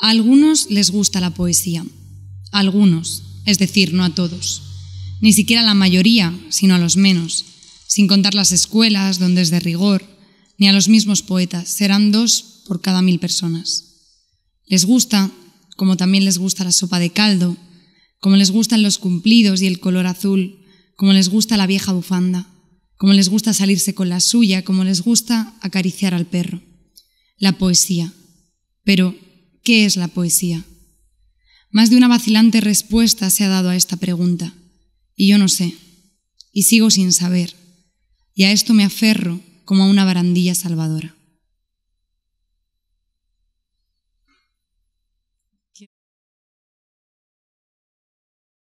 A algunos les gusta la poesía, a algunos, es decir, no a todos, ni siquiera a la mayoría, sino a los menos, sin contar las escuelas donde es de rigor, ni a los mismos poetas, serán dos por cada mil personas. Les gusta, como también les gusta la sopa de caldo, como les gustan los cumplidos y el color azul, como les gusta la vieja bufanda, como les gusta salirse con la suya, como les gusta acariciar al perro. La poesía. Pero ¿Qué es la poesía? Más de una vacilante respuesta se ha dado a esta pregunta, y yo no sé, y sigo sin saber, y a esto me aferro como a una barandilla salvadora.